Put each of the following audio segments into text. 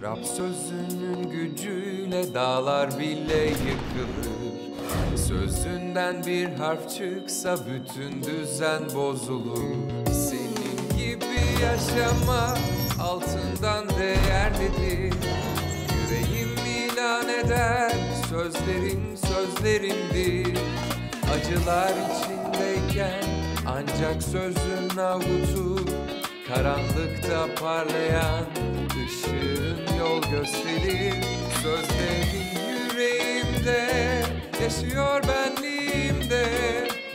Rab sözünün gücüyle dağlar bile yıkılır Sözünden bir harf çıksa bütün düzen bozulur Senin gibi yaşama altından değerlidir Yüreğim ilan eder sözlerin sözlerindir. Acılar içindeyken ancak sözün avutur Karanlıkta parlayan ışığın yol gösterir Sözlerin yüreğimde yaşıyor benliğimde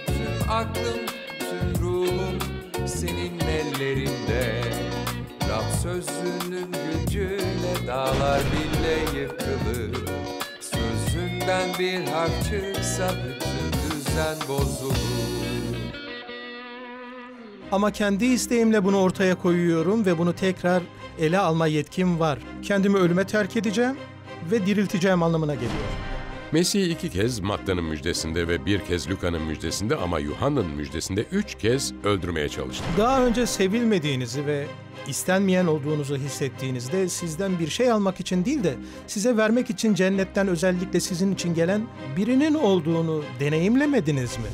Tüm aklım, tüm ruhum senin ellerinde Rab sözünün gücüyle dağlar bile yıkılır Sözünden bir harf çıksa bütün düzen bozulur ama kendi isteğimle bunu ortaya koyuyorum ve bunu tekrar ele alma yetkim var. Kendimi ölüme terk edeceğim ve dirilteceğim anlamına geliyor. Mesih iki kez Matta'nın müjdesinde ve bir kez Luka'nın müjdesinde ama Yuhanna'nın müjdesinde üç kez öldürmeye çalıştı. Daha önce sevilmediğinizi ve istenmeyen olduğunuzu hissettiğinizde sizden bir şey almak için değil de size vermek için cennetten özellikle sizin için gelen birinin olduğunu deneyimlemediniz mi?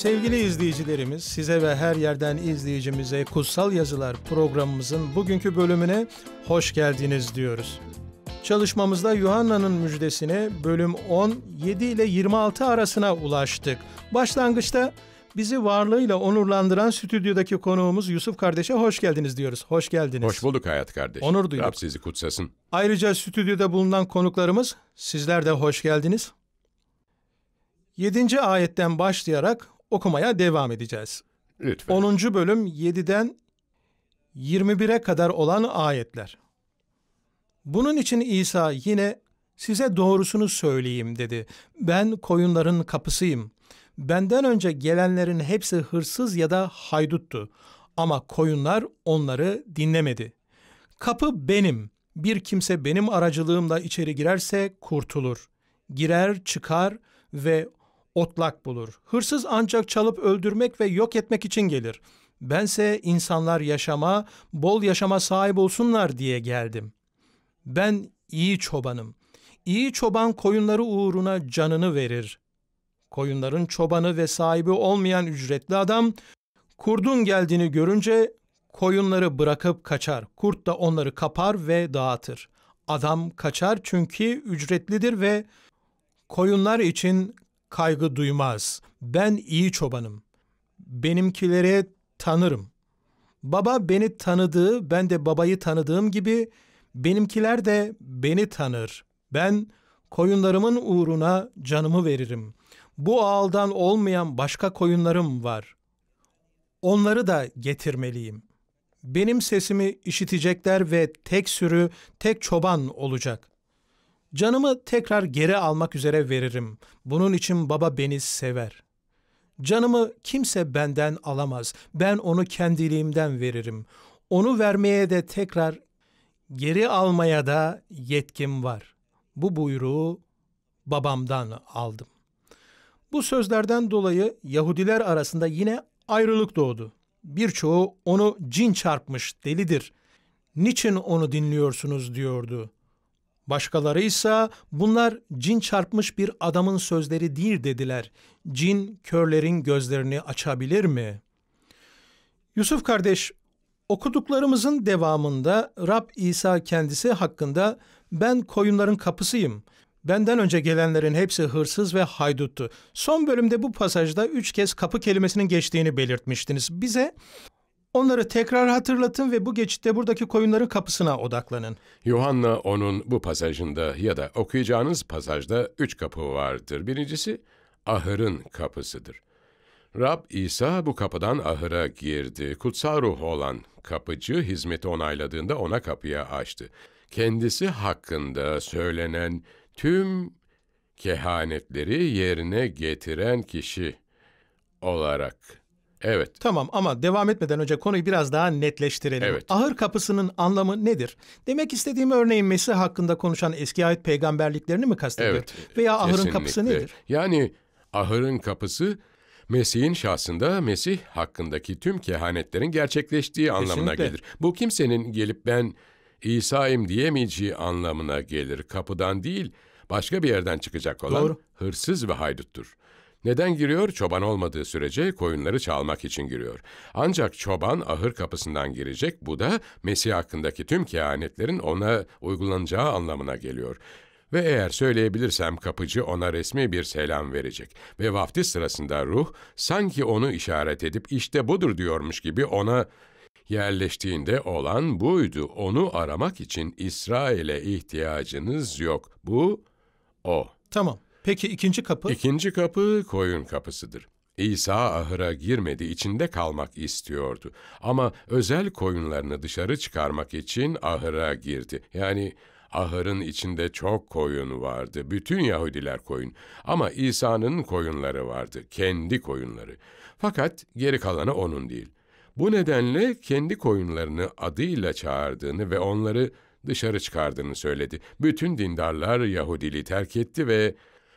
Sevgili izleyicilerimiz, size ve her yerden izleyicimize Kutsal Yazılar programımızın bugünkü bölümüne hoş geldiniz diyoruz. Çalışmamızda Yuhanna'nın müjdesine bölüm 10, 7 ile 26 arasına ulaştık. Başlangıçta bizi varlığıyla onurlandıran stüdyodaki konuğumuz Yusuf kardeşe hoş geldiniz diyoruz. Hoş geldiniz. Hoş bulduk hayat kardeş. Onur duyduk. Rab sizi kutsasın. Ayrıca stüdyoda bulunan konuklarımız sizler de hoş geldiniz. 7. ayetten başlayarak okumaya devam edeceğiz. Lütfen. 10. bölüm 7'den 21'e kadar olan ayetler. Bunun için İsa yine size doğrusunu söyleyeyim dedi. Ben koyunların kapısıyım. Benden önce gelenlerin hepsi hırsız ya da hayduttu. Ama koyunlar onları dinlemedi. Kapı benim. Bir kimse benim aracılığımla içeri girerse kurtulur. Girer, çıkar ve otlak bulur. Hırsız ancak çalıp öldürmek ve yok etmek için gelir. Bense insanlar yaşama, bol yaşama sahip olsunlar diye geldim. Ben iyi çobanım. İyi çoban koyunları uğruna canını verir. Koyunların çobanı ve sahibi olmayan ücretli adam, kurdun geldiğini görünce koyunları bırakıp kaçar. Kurt da onları kapar ve dağıtır. Adam kaçar çünkü ücretlidir ve koyunlar için kaygı duymaz. Ben iyi çobanım. Benimkileri tanırım. Baba beni tanıdığı, ben de babayı tanıdığım gibi benimkiler de beni tanır. Ben koyunlarımın uğruna canımı veririm. Bu ağaldan olmayan başka koyunlarım var. Onları da getirmeliyim. Benim sesimi işitecekler ve tek sürü, tek çoban olacak. Canımı tekrar geri almak üzere veririm. Bunun için baba beni sever. Canımı kimse benden alamaz. Ben onu kendiliğimden veririm. Onu vermeye de tekrar geri almaya da yetkim var. Bu buyruğu babamdan aldım. Bu sözlerden dolayı Yahudiler arasında yine ayrılık doğdu. Birçoğu onu cin çarpmış delidir. Niçin onu dinliyorsunuz diyordu. Başkaları ise bunlar cin çarpmış bir adamın sözleri değil dediler. Cin körlerin gözlerini açabilir mi? Yusuf kardeş, okuduklarımızın devamında Rab İsa kendisi hakkında ben koyunların kapısıyım. Benden önce gelenlerin hepsi hırsız ve hayduttu. Son bölümde bu pasajda üç kez kapı kelimesinin geçtiğini belirtmiştiniz. Bize Onları tekrar hatırlatın ve bu geçitte buradaki koyunların kapısına odaklanın. Yuhanna onun bu pasajında ya da okuyacağınız pasajda üç kapı vardır. Birincisi ahırın kapısıdır. Rab İsa bu kapıdan ahıra girdi. Kutsal ruh olan kapıcı hizmeti onayladığında ona kapıyı açtı. Kendisi hakkında söylenen tüm kehanetleri yerine getiren kişi olarak Evet. Tamam ama devam etmeden önce konuyu biraz daha netleştirelim. Evet. Ahır kapısının anlamı nedir? Demek istediğim örneğin Mesih hakkında konuşan eski ayet peygamberliklerini mi kastediyor? Evet. Veya ahırın kesinlikle. kapısı nedir? Yani ahırın kapısı Mesih'in şahsında Mesih hakkındaki tüm kehanetlerin gerçekleştiği anlamına Kesinlikle. gelir. Bu kimsenin gelip ben İsa'yım diyemeyeceği anlamına gelir. Kapıdan değil, başka bir yerden çıkacak olan Doğru. hırsız ve hayduttur. Neden giriyor? Çoban olmadığı sürece koyunları çalmak için giriyor. Ancak çoban ahır kapısından girecek, bu da Mesih hakkındaki tüm kehanetlerin ona uygulanacağı anlamına geliyor. Ve eğer söyleyebilirsem kapıcı ona resmi bir selam verecek ve vaftiz sırasında ruh sanki onu işaret edip işte budur diyormuş gibi ona yerleştiğinde olan buydu. Onu aramak için İsrail'e ihtiyacınız yok. Bu o. Tamam. Peki ikinci kapı? İkinci kapı koyun kapısıdır. İsa ahıra girmedi, içinde kalmak istiyordu. Ama özel koyunlarını dışarı çıkarmak için ahıra girdi. Yani ahırın içinde çok koyun vardı. Bütün Yahudiler koyun. Ama İsa'nın koyunları vardı, kendi koyunları. Fakat geri kalanı onun değil. Bu nedenle kendi koyunlarını adıyla çağırdığını ve onları dışarı çıkardığını söyledi. Bütün dindarlar Yahudiliği terk etti ve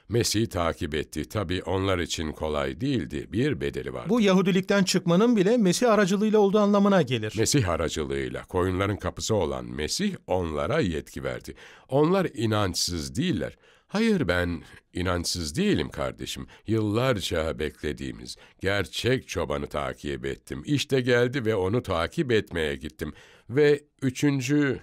Mesih'i takip etti. Tabi onlar için kolay değildi. Bir bedeli vardı. Bu Yahudilikten çıkmanın bile Mesih aracılığıyla olduğu anlamına gelir. Mesih aracılığıyla koyunların kapısı olan Mesih onlara yetki verdi. Onlar inançsız değiller. Hayır ben inançsız değilim kardeşim. Yıllarca beklediğimiz gerçek çobanı takip ettim. İşte geldi ve onu takip etmeye gittim. Ve üçüncü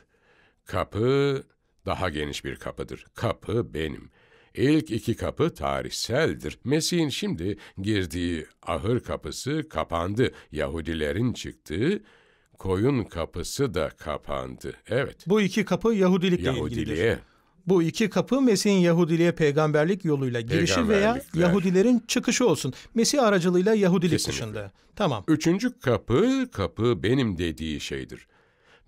kapı daha geniş bir kapıdır. Kapı benim. İlk iki kapı tarihseldir. Mesih'in şimdi girdiği ahır kapısı kapandı. Yahudilerin çıktığı koyun kapısı da kapandı. Evet. Bu iki kapı Yahudilikle Yahudiliğe. ilgilidir. Bu iki kapı Mesih'in Yahudiliğe peygamberlik yoluyla girişi veya Yahudilerin çıkışı olsun. Mesih aracılığıyla Yahudilik Kesinlikle. dışında. Tamam. Üçüncü kapı, kapı benim dediği şeydir.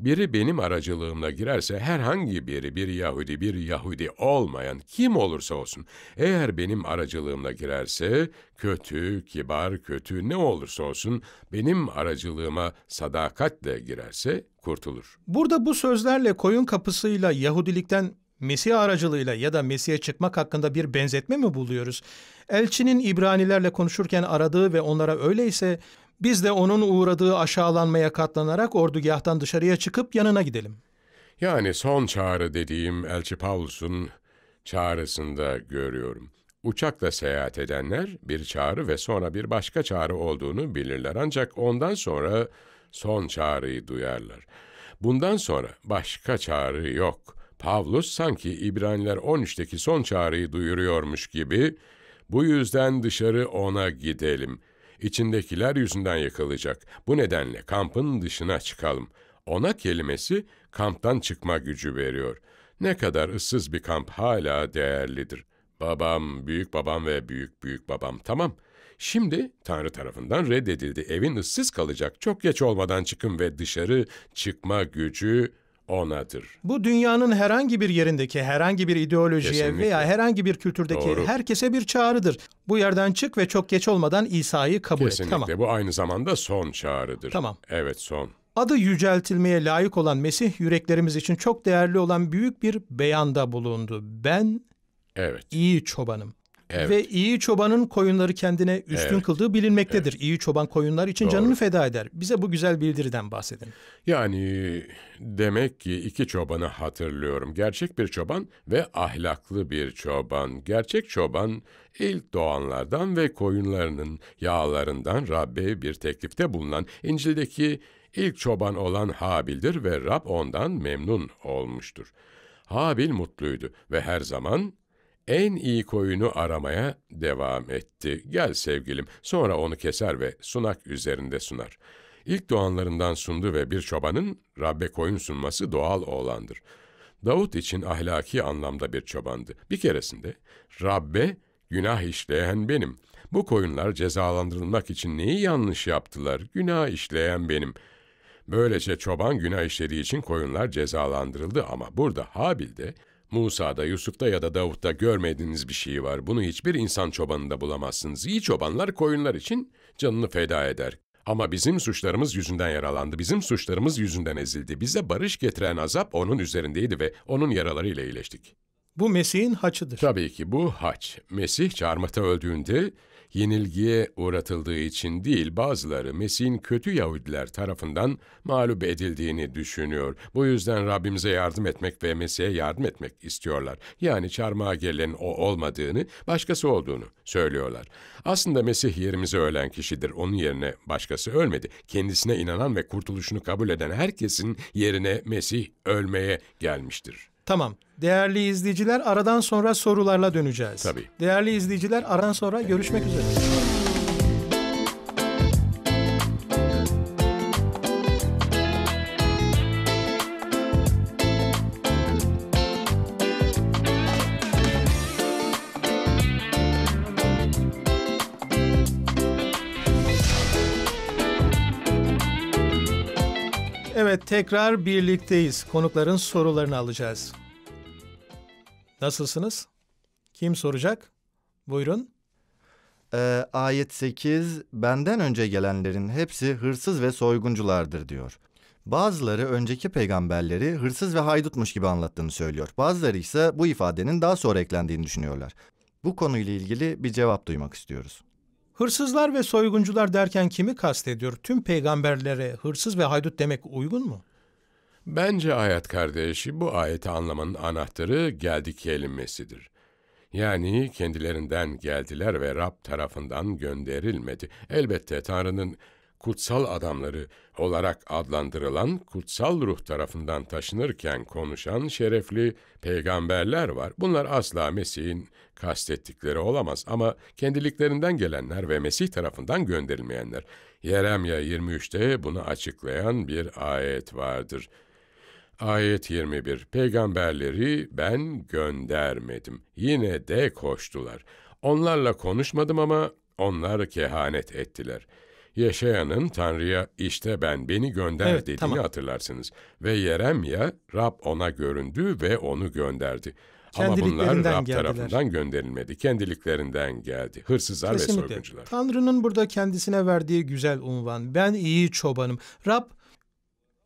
Biri benim aracılığımla girerse herhangi biri bir Yahudi bir Yahudi olmayan kim olursa olsun eğer benim aracılığımla girerse kötü, kibar, kötü ne olursa olsun benim aracılığıma sadakatle girerse kurtulur. Burada bu sözlerle koyun kapısıyla Yahudilikten Mesih aracılığıyla ya da Mesih'e çıkmak hakkında bir benzetme mi buluyoruz? Elçinin İbranilerle konuşurken aradığı ve onlara öyleyse biz de onun uğradığı aşağılanmaya katlanarak ordugahtan dışarıya çıkıp yanına gidelim. Yani son çağrı dediğim Elçi Paulus'un çağrısında görüyorum. Uçakla seyahat edenler bir çağrı ve sonra bir başka çağrı olduğunu bilirler. Ancak ondan sonra son çağrıyı duyarlar. Bundan sonra başka çağrı yok. Pavlus sanki İbraniler 13'teki son çağrıyı duyuruyormuş gibi, bu yüzden dışarı ona gidelim.'' içindekiler yüzünden yakalayacak. Bu nedenle kampın dışına çıkalım. Ona kelimesi kamptan çıkma gücü veriyor. Ne kadar ıssız bir kamp hala değerlidir. Babam, büyük babam ve büyük büyük babam tamam. Şimdi Tanrı tarafından reddedildi. Evin ıssız kalacak. Çok geç olmadan çıkın ve dışarı çıkma gücü onadır. Bu dünyanın herhangi bir yerindeki herhangi bir ideolojiye Kesinlikle. veya herhangi bir kültürdeki Doğru. herkese bir çağrıdır. Bu yerden çık ve çok geç olmadan İsa'yı kabul Kesinlikle. et. Tamam. bu aynı zamanda son çağrıdır. Tamam. Evet son. Adı yüceltilmeye layık olan Mesih yüreklerimiz için çok değerli olan büyük bir beyanda bulundu. Ben Evet. iyi çobanım. Evet. Ve iyi çobanın koyunları kendine üstün evet. kıldığı bilinmektedir. Evet. İyi çoban koyunlar için Doğru. canını feda eder. Bize bu güzel bildiriden bahsedin. Yani demek ki iki çobanı hatırlıyorum. Gerçek bir çoban ve ahlaklı bir çoban. Gerçek çoban ilk doğanlardan ve koyunlarının yağlarından Rabbe bir teklifte bulunan İncil'deki ilk çoban olan Habil'dir ve Rab ondan memnun olmuştur. Habil mutluydu ve her zaman en iyi koyunu aramaya devam etti. Gel sevgilim, sonra onu keser ve sunak üzerinde sunar. İlk doğanlarından sundu ve bir çobanın Rabbe koyun sunması doğal oğlandır. Davut için ahlaki anlamda bir çobandı. Bir keresinde Rabbe günah işleyen benim. Bu koyunlar cezalandırılmak için neyi yanlış yaptılar? Günah işleyen benim.'' Böylece çoban günah işlediği için koyunlar cezalandırıldı ama burada Habil de Musa'da, Yusuf'ta ya da Davut'ta görmediğiniz bir şey var. Bunu hiçbir insan çobanında bulamazsınız. İyi çobanlar koyunlar için canını feda eder. Ama bizim suçlarımız yüzünden yaralandı, bizim suçlarımız yüzünden ezildi. Bize barış getiren azap onun üzerindeydi ve onun yaralarıyla iyileştik. Bu Mesih'in haçıdır. Tabii ki bu haç. Mesih çarmıhta öldüğünde yenilgiye uğratıldığı için değil, bazıları Mesih'in kötü Yahudiler tarafından mağlup edildiğini düşünüyor. Bu yüzden Rabbimize yardım etmek ve Mesih'e yardım etmek istiyorlar. Yani çarmıha gelen o olmadığını, başkası olduğunu söylüyorlar. Aslında Mesih yerimize ölen kişidir. Onun yerine başkası ölmedi. Kendisine inanan ve kurtuluşunu kabul eden herkesin yerine Mesih ölmeye gelmiştir. Tamam. Değerli izleyiciler aradan sonra sorularla döneceğiz. Tabii. Değerli izleyiciler aradan sonra görüşmek üzere. Tekrar birlikteyiz. Konukların sorularını alacağız. Nasılsınız? Kim soracak? Buyurun. Ee, ayet 8 benden önce gelenlerin hepsi hırsız ve soygunculardır diyor. Bazıları önceki peygamberleri hırsız ve haydutmuş gibi anlattığını söylüyor. Bazıları ise bu ifadenin daha sonra eklendiğini düşünüyorlar. Bu konuyla ilgili bir cevap duymak istiyoruz. Hırsızlar ve soyguncular derken kimi kastediyor? Tüm peygamberlere hırsız ve haydut demek uygun mu? Bence ayet kardeşi bu ayeti anlamanın anahtarı geldi kelimesidir. Yani kendilerinden geldiler ve Rab tarafından gönderilmedi. Elbette Tanrı'nın kutsal adamları olarak adlandırılan kutsal ruh tarafından taşınırken konuşan şerefli peygamberler var. Bunlar asla Mesih'in kastettikleri olamaz ama kendiliklerinden gelenler ve Mesih tarafından gönderilmeyenler. Yeremya 23'te bunu açıklayan bir ayet vardır.'' Ayet 21. Peygamberleri ben göndermedim. Yine de koştular. Onlarla konuşmadım ama onlar kehanet ettiler. Yaşayanın Tanrı'ya işte ben beni gönder evet, dediğini tamam. hatırlarsınız. Ve Yeremya Rab ona göründü ve onu gönderdi. Ama bunlar Rab geldiler. tarafından gönderilmedi. Kendiliklerinden geldi. Hırsızlar Kesinlikle. ve soyguncular. Tanrı'nın burada kendisine verdiği güzel unvan. Ben iyi çobanım. Rab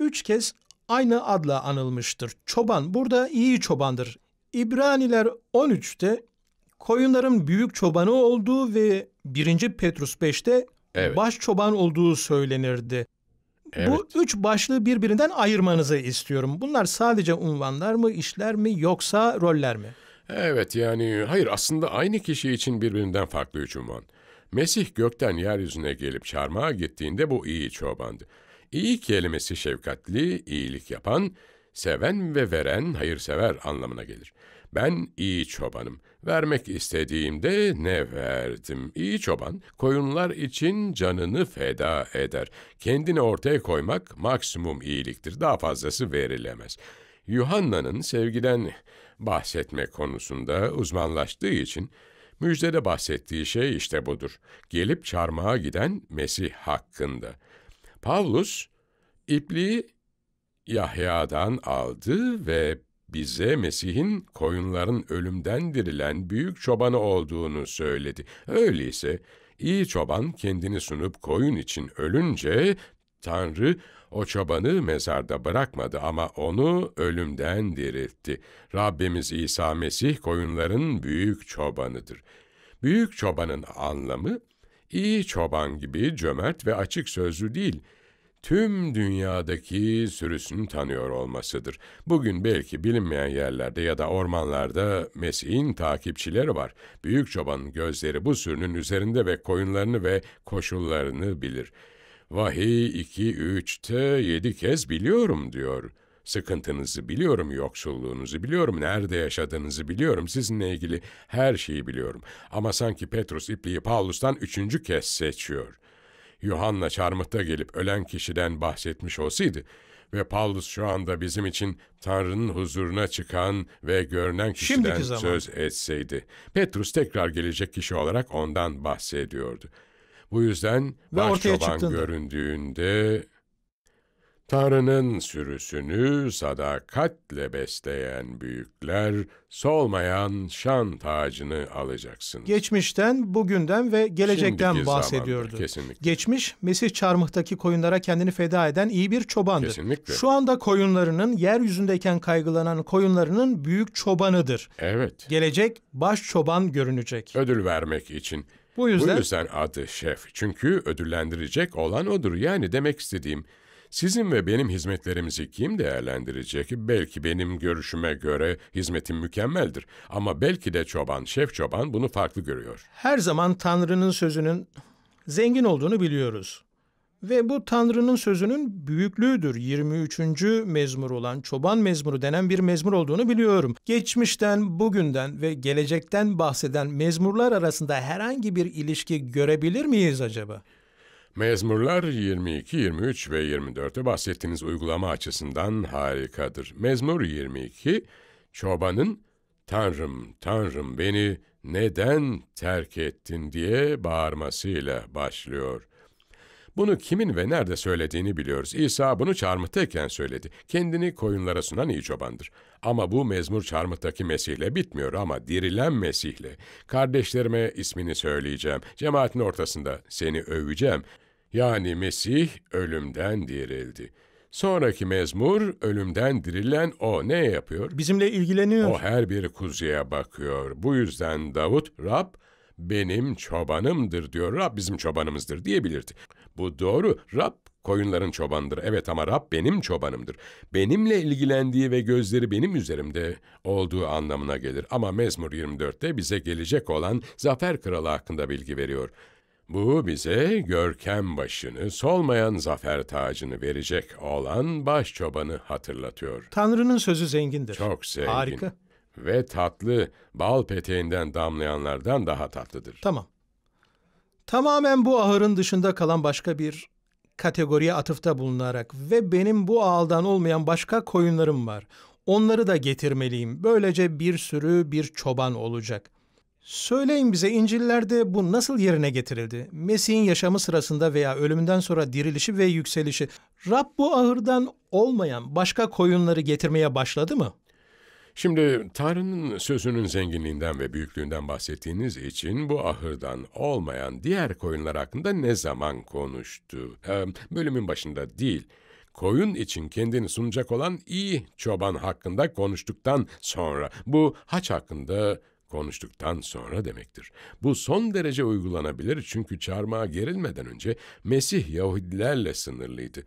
üç kez aynı adla anılmıştır. Çoban burada iyi çobandır. İbraniler 13'te koyunların büyük çobanı olduğu ve 1. Petrus 5'te evet. baş çoban olduğu söylenirdi. Evet. Bu üç başlığı birbirinden ayırmanızı istiyorum. Bunlar sadece unvanlar mı, işler mi yoksa roller mi? Evet yani hayır aslında aynı kişi için birbirinden farklı üç unvan. Mesih gökten yeryüzüne gelip çarmıha gittiğinde bu iyi çobandı. İyi kelimesi şefkatli, iyilik yapan, seven ve veren hayırsever anlamına gelir. Ben iyi çobanım. Vermek istediğimde ne verdim? İyi çoban, koyunlar için canını feda eder. Kendini ortaya koymak maksimum iyiliktir. Daha fazlası verilemez. Yuhanna'nın sevgiden bahsetme konusunda uzmanlaştığı için müjdede bahsettiği şey işte budur. Gelip çarmıha giden Mesih hakkında. Pavlus ipliği Yahya'dan aldı ve bize Mesih'in koyunların ölümden dirilen büyük çobanı olduğunu söyledi. Öyleyse iyi çoban kendini sunup koyun için ölünce Tanrı o çobanı mezarda bırakmadı ama onu ölümden diriltti. Rabbimiz İsa Mesih koyunların büyük çobanıdır. Büyük çobanın anlamı iyi çoban gibi cömert ve açık sözlü değil, tüm dünyadaki sürüsünü tanıyor olmasıdır. Bugün belki bilinmeyen yerlerde ya da ormanlarda Mesih'in takipçileri var. Büyük çobanın gözleri bu sürünün üzerinde ve koyunlarını ve koşullarını bilir. Vahiy 2-3'te yedi kez biliyorum diyor.'' Sıkıntınızı biliyorum, yoksulluğunuzu biliyorum, nerede yaşadığınızı biliyorum, sizinle ilgili her şeyi biliyorum. Ama sanki Petrus ipliği Paulus'tan üçüncü kez seçiyor. Yuhanna çarmıhta gelip ölen kişiden bahsetmiş olsaydı ve Paulus şu anda bizim için Tanrı'nın huzuruna çıkan ve görünen kişiden söz etseydi. Petrus tekrar gelecek kişi olarak ondan bahsediyordu. Bu yüzden ve başçoban göründüğünde Tanrı'nın sürüsünü sadakatle besleyen büyükler, solmayan şan tacını alacaksınız. Geçmişten, bugünden ve gelecekten Şimdiki bahsediyordu. Zamanda, kesinlikle. Geçmiş, Mesih Çarmıh'taki koyunlara kendini feda eden iyi bir çobandır. Kesinlikle. Şu anda koyunlarının, yeryüzündeyken kaygılanan koyunlarının büyük çobanıdır. Evet. Gelecek, baş çoban görünecek. Ödül vermek için. Bu yüzden... Bu yüzden adı şef. Çünkü ödüllendirecek olan odur. Yani demek istediğim... Sizin ve benim hizmetlerimizi kim değerlendirecek? Belki benim görüşüme göre hizmetim mükemmeldir. Ama belki de çoban, şef çoban bunu farklı görüyor. Her zaman Tanrı'nın sözünün zengin olduğunu biliyoruz. Ve bu Tanrı'nın sözünün büyüklüğüdür. 23. mezmur olan çoban mezmuru denen bir mezmur olduğunu biliyorum. Geçmişten, bugünden ve gelecekten bahseden mezmurlar arasında herhangi bir ilişki görebilir miyiz acaba? Mezmurlar 22, 23 ve 24'te bahsettiğiniz uygulama açısından harikadır. Mezmur 22, çobanın Tanrım, Tanrım beni neden terk ettin diye bağırmasıyla başlıyor. Bunu kimin ve nerede söylediğini biliyoruz. İsa bunu çarmıhtayken söyledi. Kendini koyunlara sunan iyi çobandır. Ama bu mezmur çarmıhtaki Mesih'le bitmiyor ama dirilen Mesih'le. Kardeşlerime ismini söyleyeceğim. Cemaatin ortasında seni öveceğim.'' Yani Mesih ölümden dirildi. Sonraki mezmur ölümden dirilen o ne yapıyor? Bizimle ilgileniyor. O her bir kuzuya bakıyor. Bu yüzden Davut, Rab benim çobanımdır diyor. Rab bizim çobanımızdır diyebilirdi. Bu doğru. Rab koyunların çobandır. Evet ama Rab benim çobanımdır. Benimle ilgilendiği ve gözleri benim üzerimde olduğu anlamına gelir. Ama Mezmur 24'te bize gelecek olan Zafer Kralı hakkında bilgi veriyor. Bu bize görkem başını, solmayan zafer tacını verecek olan başçobanı hatırlatıyor. Tanrı'nın sözü zengindir. Çok zengin. Harika. Ve tatlı, bal peteğinden damlayanlardan daha tatlıdır. Tamam. Tamamen bu ahırın dışında kalan başka bir kategoriye atıfta bulunarak ve benim bu ağaldan olmayan başka koyunlarım var. Onları da getirmeliyim. Böylece bir sürü bir çoban olacak. Söyleyin bize İncil'lerde bu nasıl yerine getirildi? Mesih'in yaşamı sırasında veya ölümünden sonra dirilişi ve yükselişi. Rab bu ahırdan olmayan başka koyunları getirmeye başladı mı? Şimdi Tanrı'nın sözünün zenginliğinden ve büyüklüğünden bahsettiğiniz için bu ahırdan olmayan diğer koyunlar hakkında ne zaman konuştu? Ee, bölümün başında değil, koyun için kendini sunacak olan iyi çoban hakkında konuştuktan sonra bu haç hakkında konuştuktan sonra demektir. Bu son derece uygulanabilir çünkü çarmıha gerilmeden önce Mesih Yahudilerle sınırlıydı.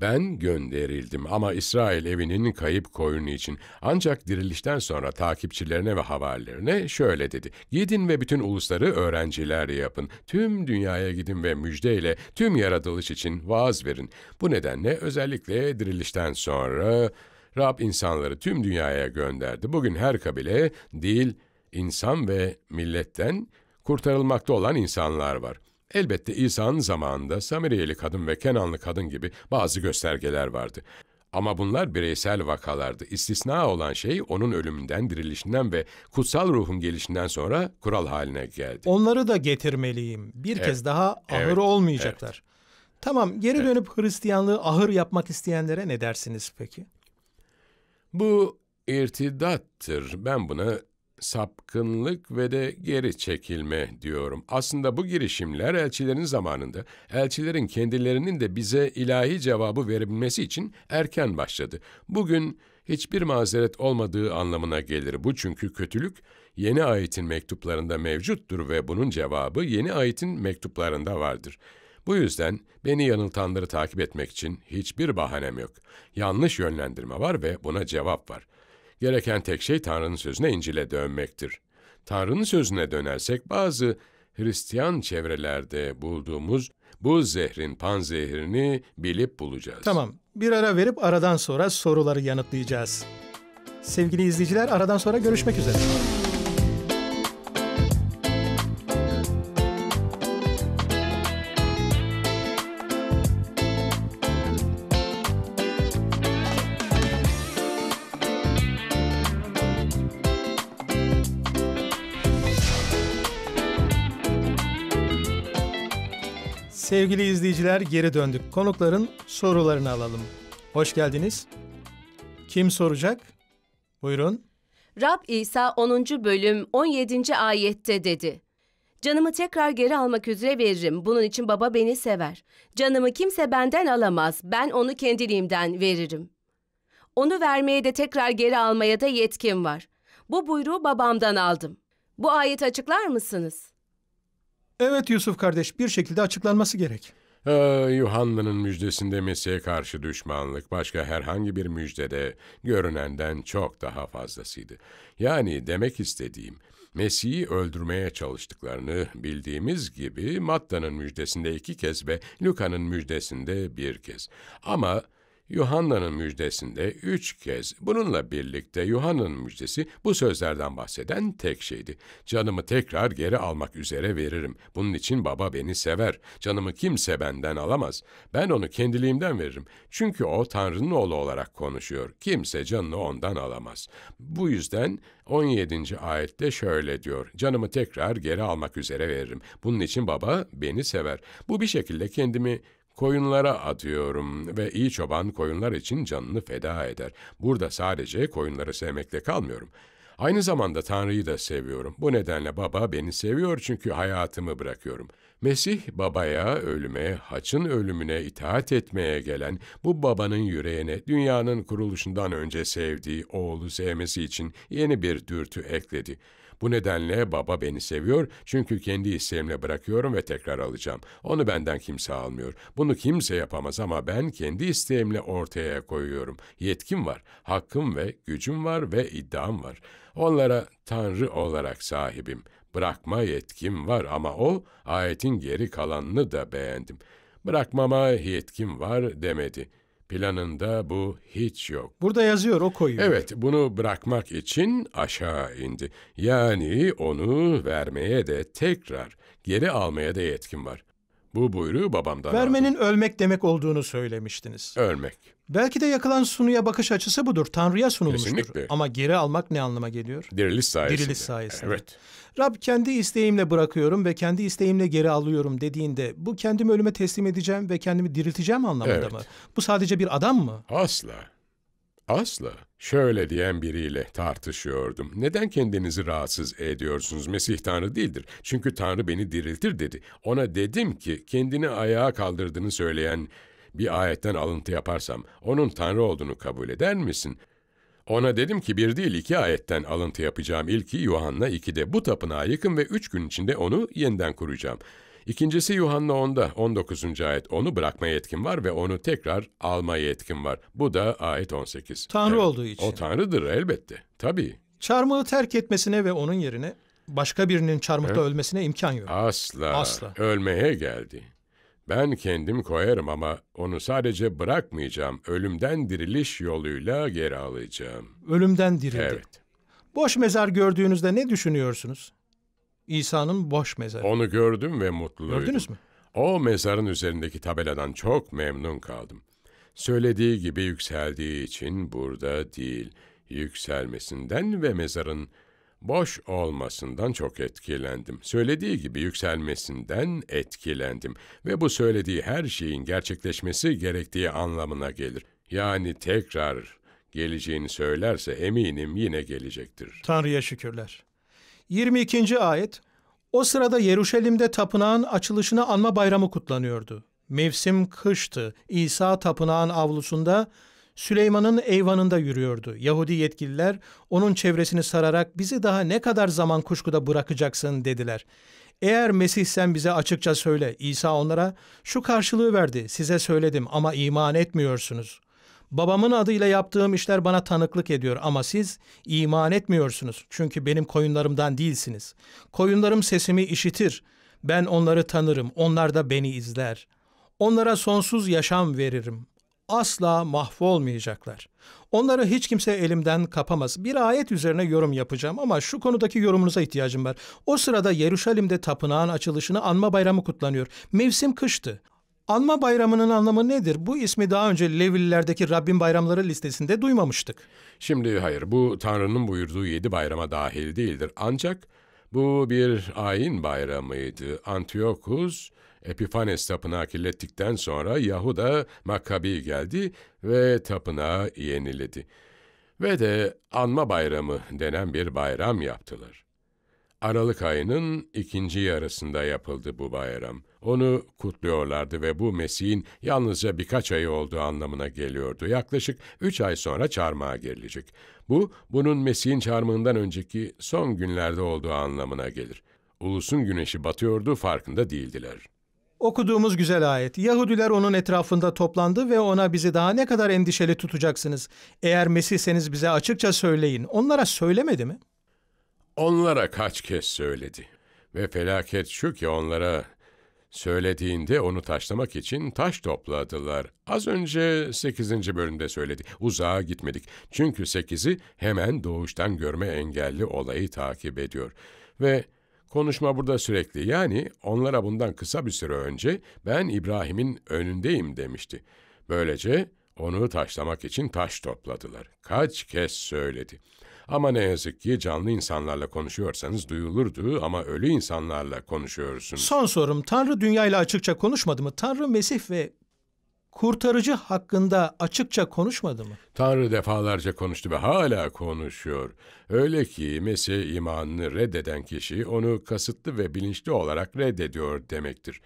Ben gönderildim ama İsrail evinin kayıp koyunu için. Ancak dirilişten sonra takipçilerine ve havarilerine şöyle dedi. Gidin ve bütün ulusları öğrenciler yapın. Tüm dünyaya gidin ve müjdeyle tüm yaratılış için vaaz verin. Bu nedenle özellikle dirilişten sonra Rab insanları tüm dünyaya gönderdi. Bugün her kabile, dil, insan ve milletten kurtarılmakta olan insanlar var. Elbette İsa'nın zamanında Samiriyeli kadın ve Kenanlı kadın gibi bazı göstergeler vardı. Ama bunlar bireysel vakalardı. İstisna olan şey onun ölümünden, dirilişinden ve kutsal ruhun gelişinden sonra kural haline geldi. Onları da getirmeliyim. Bir evet. kez daha ahır evet. olmayacaklar. Evet. Tamam, geri evet. dönüp Hristiyanlığı ahır yapmak isteyenlere ne dersiniz peki? Bu irtidattır. Ben buna sapkınlık ve de geri çekilme diyorum. Aslında bu girişimler elçilerin zamanında, elçilerin kendilerinin de bize ilahi cevabı verebilmesi için erken başladı. Bugün hiçbir mazeret olmadığı anlamına gelir bu çünkü kötülük yeni ayetin mektuplarında mevcuttur ve bunun cevabı yeni ayetin mektuplarında vardır. Bu yüzden beni yanıltanları takip etmek için hiçbir bahanem yok. Yanlış yönlendirme var ve buna cevap var.'' Gereken tek şey Tanrı'nın sözüne İncil'e dönmektir. Tanrı'nın sözüne dönersek bazı Hristiyan çevrelerde bulduğumuz bu zehrin pan panzehrini bilip bulacağız. Tamam, bir ara verip aradan sonra soruları yanıtlayacağız. Sevgili izleyiciler, aradan sonra görüşmek üzere. Sevgili izleyiciler geri döndük. Konukların sorularını alalım. Hoş geldiniz. Kim soracak? Buyurun. Rab İsa 10. bölüm 17. ayette dedi. Canımı tekrar geri almak üzere veririm. Bunun için baba beni sever. Canımı kimse benden alamaz. Ben onu kendiliğimden veririm. Onu vermeye de tekrar geri almaya da yetkim var. Bu buyruğu babamdan aldım. Bu ayet açıklar mısınız? Evet Yusuf kardeş bir şekilde açıklanması gerek. Ee, Yuhanna'nın müjdesinde Mesih'e karşı düşmanlık başka herhangi bir müjdede görünenden çok daha fazlasıydı. Yani demek istediğim Mesih'i öldürmeye çalıştıklarını bildiğimiz gibi Matta'nın müjdesinde iki kez ve Luka'nın müjdesinde bir kez. Ama Yuhanna'nın müjdesinde üç kez, bununla birlikte Yuhanna'nın müjdesi bu sözlerden bahseden tek şeydi. Canımı tekrar geri almak üzere veririm. Bunun için baba beni sever. Canımı kimse benden alamaz. Ben onu kendiliğimden veririm. Çünkü o Tanrı'nın oğlu olarak konuşuyor. Kimse canını ondan alamaz. Bu yüzden 17. ayette şöyle diyor. Canımı tekrar geri almak üzere veririm. Bunun için baba beni sever. Bu bir şekilde kendimi Koyunlara atıyorum ve iyi çoban koyunlar için canını feda eder. Burada sadece koyunları sevmekle kalmıyorum. Aynı zamanda Tanrı'yı da seviyorum. Bu nedenle baba beni seviyor çünkü hayatımı bırakıyorum. Mesih babaya, ölüme, haçın ölümüne itaat etmeye gelen bu babanın yüreğine dünyanın kuruluşundan önce sevdiği oğlu sevmesi için yeni bir dürtü ekledi.'' Bu nedenle baba beni seviyor çünkü kendi isteğimle bırakıyorum ve tekrar alacağım. Onu benden kimse almıyor. Bunu kimse yapamaz ama ben kendi isteğimle ortaya koyuyorum. Yetkim var, hakkım ve gücüm var ve iddiam var. Onlara Tanrı olarak sahibim. Bırakma yetkim var ama o ayetin geri kalanını da beğendim. Bırakmama yetkim var demedi.'' Planında bu hiç yok. Burada yazıyor, o koyuyor. Evet, bunu bırakmak için aşağı indi. Yani onu vermeye de tekrar geri almaya da yetkin var. Bu buyruğu babamdan Vermenin aldım. ölmek demek olduğunu söylemiştiniz. Ölmek. Belki de yakılan sunuya bakış açısı budur. Tanrı'ya sunulmuştur. Kesinlikle. Ama geri almak ne anlama geliyor? Diriliş sayesinde. Diriliş sayesinde. Evet. Rab kendi isteğimle bırakıyorum ve kendi isteğimle geri alıyorum dediğinde bu kendimi ölüme teslim edeceğim ve kendimi dirilteceğim anlamında evet. mı? Bu sadece bir adam mı? Asla. Aslı, Şöyle diyen biriyle tartışıyordum. Neden kendinizi rahatsız ediyorsunuz? Mesih Tanrı değildir. Çünkü Tanrı beni diriltir dedi. Ona dedim ki kendini ayağa kaldırdığını söyleyen bir ayetten alıntı yaparsam onun Tanrı olduğunu kabul eder misin? Ona dedim ki bir değil iki ayetten alıntı yapacağım. İlki Yuhanna de bu tapınağı yıkın ve üç gün içinde onu yeniden kuracağım.'' İkincisi Yuhanna 10'da 19. ayet onu bırakma yetkin var ve onu tekrar alma yetkin var. Bu da ayet 18. Tanrı evet, olduğu için. O Tanrı'dır elbette. Tabii. Çarmıhı terk etmesine ve onun yerine başka birinin çarmıhta evet. ölmesine imkan yok. Asla. Asla. Ölmeye geldi. Ben kendim koyarım ama onu sadece bırakmayacağım. Ölümden diriliş yoluyla geri alacağım. Ölümden dirildi. Evet. Boş mezar gördüğünüzde ne düşünüyorsunuz? İsa'nın boş mezarı. Onu gördüm ve mutluydum. Gördünüz mü? O mezarın üzerindeki tabeladan çok memnun kaldım. Söylediği gibi yükseldiği için burada değil, yükselmesinden ve mezarın boş olmasından çok etkilendim. Söylediği gibi yükselmesinden etkilendim ve bu söylediği her şeyin gerçekleşmesi gerektiği anlamına gelir. Yani tekrar geleceğini söylerse eminim yine gelecektir. Tanrı'ya şükürler. 22. ayet O sırada Yeruşalim'de tapınağın açılışını anma bayramı kutlanıyordu. Mevsim kıştı. İsa tapınağın avlusunda Süleyman'ın eyvanında yürüyordu. Yahudi yetkililer onun çevresini sararak bizi daha ne kadar zaman kuşkuda bırakacaksın dediler. Eğer Mesih sen bize açıkça söyle. İsa onlara şu karşılığı verdi. Size söyledim ama iman etmiyorsunuz. Babamın adıyla yaptığım işler bana tanıklık ediyor ama siz iman etmiyorsunuz. Çünkü benim koyunlarımdan değilsiniz. Koyunlarım sesimi işitir. Ben onları tanırım. Onlar da beni izler. Onlara sonsuz yaşam veririm. Asla mahvolmayacaklar. Onları hiç kimse elimden kapamaz. Bir ayet üzerine yorum yapacağım ama şu konudaki yorumunuza ihtiyacım var. O sırada Yeruşalim'de tapınağın açılışını anma bayramı kutlanıyor. Mevsim kıştı. Anma bayramının anlamı nedir? Bu ismi daha önce Levililerdeki Rabbin bayramları listesinde duymamıştık. Şimdi hayır, bu Tanrı'nın buyurduğu yedi bayrama dahil değildir. Ancak bu bir ayin bayramıydı. Antiochus, Epifanes tapınağı kirlettikten sonra Yahuda Makabi geldi ve tapınağı yeniledi. Ve de anma bayramı denen bir bayram yaptılar. Aralık ayının ikinci yarısında yapıldı bu bayram. Onu kutluyorlardı ve bu Mesih'in yalnızca birkaç ayı olduğu anlamına geliyordu. Yaklaşık üç ay sonra çarmıha gerilecek. Bu, bunun Mesih'in çarmıhından önceki son günlerde olduğu anlamına gelir. Ulusun güneşi batıyordu, farkında değildiler. Okuduğumuz güzel ayet. Yahudiler onun etrafında toplandı ve ona bizi daha ne kadar endişeli tutacaksınız? Eğer Mesihseniz bize açıkça söyleyin. Onlara söylemedi mi?'' onlara kaç kez söyledi. Ve felaket şu ki onlara söylediğinde onu taşlamak için taş topladılar. Az önce 8. bölümde söyledi. Uzağa gitmedik. Çünkü 8'i hemen doğuştan görme engelli olayı takip ediyor. Ve Konuşma burada sürekli. Yani onlara bundan kısa bir süre önce ben İbrahim'in önündeyim demişti. Böylece onu taşlamak için taş topladılar. Kaç kez söyledi. Ama ne yazık ki canlı insanlarla konuşuyorsanız duyulurdu ama ölü insanlarla konuşuyorsunuz. Son sorum, Tanrı dünyayla açıkça konuşmadı mı? Tanrı Mesih ve kurtarıcı hakkında açıkça konuşmadı mı? Tanrı defalarca konuştu ve hala konuşuyor. Öyle ki Mesih imanını reddeden kişi onu kasıtlı ve bilinçli olarak reddediyor demektir.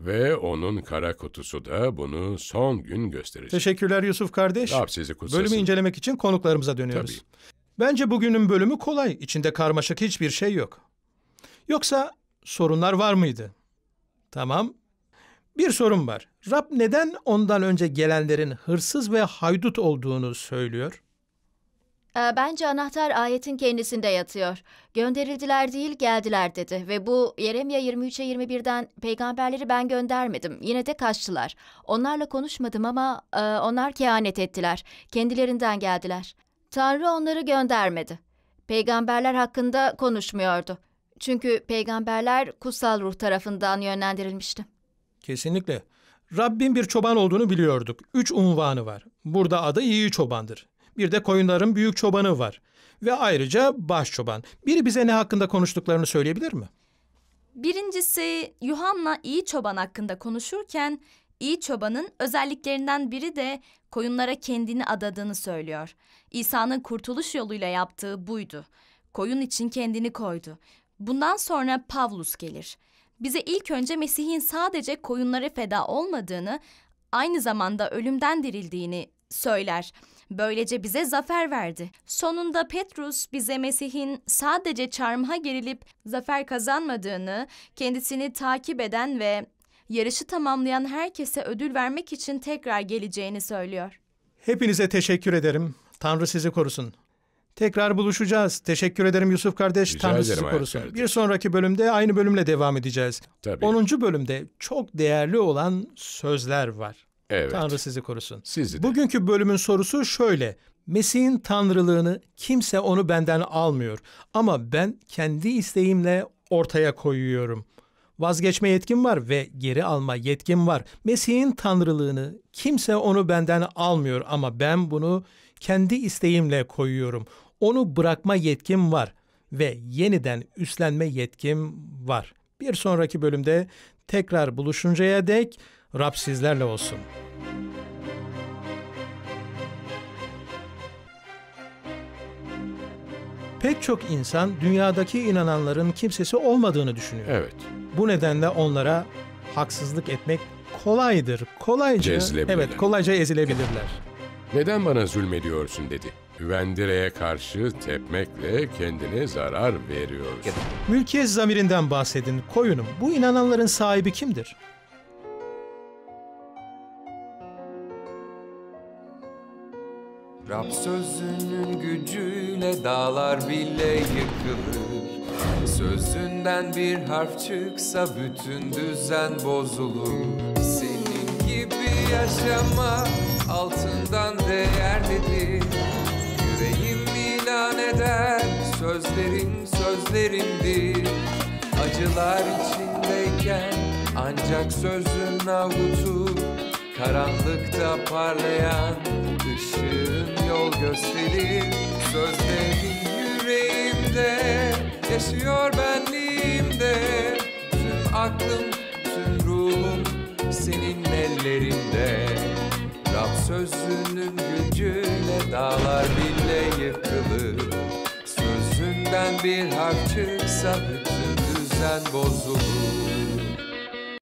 Ve onun kara kutusu da bunu son gün gösterecek. Teşekkürler Yusuf kardeş. Rab sizi kutsasın. Bölümü incelemek için konuklarımıza dönüyoruz. Tabii. Bence bugünün bölümü kolay. içinde karmaşık hiçbir şey yok. Yoksa sorunlar var mıydı? Tamam. Bir sorun var. Rab neden ondan önce gelenlerin hırsız ve haydut olduğunu söylüyor? Ee, bence anahtar ayetin kendisinde yatıyor. Gönderildiler değil geldiler dedi ve bu Yeremya 23'e 21'den peygamberleri ben göndermedim. Yine de kaçtılar. Onlarla konuşmadım ama e, onlar kehanet ettiler. Kendilerinden geldiler. Tanrı onları göndermedi. Peygamberler hakkında konuşmuyordu. Çünkü peygamberler kutsal ruh tarafından yönlendirilmişti. Kesinlikle. Rabbin bir çoban olduğunu biliyorduk. Üç unvanı var. Burada adı iyi çobandır. Bir de koyunların büyük çobanı var. Ve ayrıca baş çoban. Biri bize ne hakkında konuştuklarını söyleyebilir mi? Birincisi Yuhanna iyi çoban hakkında konuşurken İyi çobanın özelliklerinden biri de koyunlara kendini adadığını söylüyor. İsa'nın kurtuluş yoluyla yaptığı buydu. Koyun için kendini koydu. Bundan sonra Pavlus gelir. Bize ilk önce Mesih'in sadece koyunlara feda olmadığını, aynı zamanda ölümden dirildiğini söyler. Böylece bize zafer verdi. Sonunda Petrus bize Mesih'in sadece çarmıha gerilip zafer kazanmadığını, kendisini takip eden ve yarışı tamamlayan herkese ödül vermek için tekrar geleceğini söylüyor. Hepinize teşekkür ederim. Tanrı sizi korusun. Tekrar buluşacağız. Teşekkür ederim Yusuf kardeş. Rica Tanrı sizi korusun. kardeşim. Bir sonraki bölümde aynı bölümle devam edeceğiz. Tabii. 10. bölümde çok değerli olan sözler var. Evet. Tanrı sizi korusun. Sizi de. Bugünkü bölümün sorusu şöyle. Mesih'in tanrılığını kimse onu benden almıyor ama ben kendi isteğimle ortaya koyuyorum. Vazgeçme yetkim var ve geri alma yetkim var. Mesih'in tanrılığını kimse onu benden almıyor ama ben bunu kendi isteğimle koyuyorum. Onu bırakma yetkim var ve yeniden üstlenme yetkim var. Bir sonraki bölümde tekrar buluşuncaya dek Rab sizlerle olsun. Pek çok insan dünyadaki inananların kimsesi olmadığını düşünüyor. Evet. Bu nedenle onlara haksızlık etmek kolaydır. Kolayca, evet kolayca ezilebilirler. Neden bana zulmediyorsun dedi. Güvendireye karşı tepmekle kendine zarar veriyorsun. Mülkiyet zamirinden bahsedin koyunum. Bu inananların sahibi kimdir? Rab sözünün gücüyle dağlar bile yıkılır. Sözünden bir harf çıksa bütün düzen bozulur Senin gibi yaşamak altından değerlidir Yüreğim ilan eder sözlerin sözlerimdir Acılar içindeyken ancak sözün avutur Karanlıkta parlayan ışığın yol gösterir Sözlerin yüreğim içimde Yaşıyor benliğimde Tüm aklım, tüm ruhum Senin ellerinde Rab sözünün gücüyle Dağlar bile yıkılır Sözünden bir harf çıksa Bütün düzen bozulur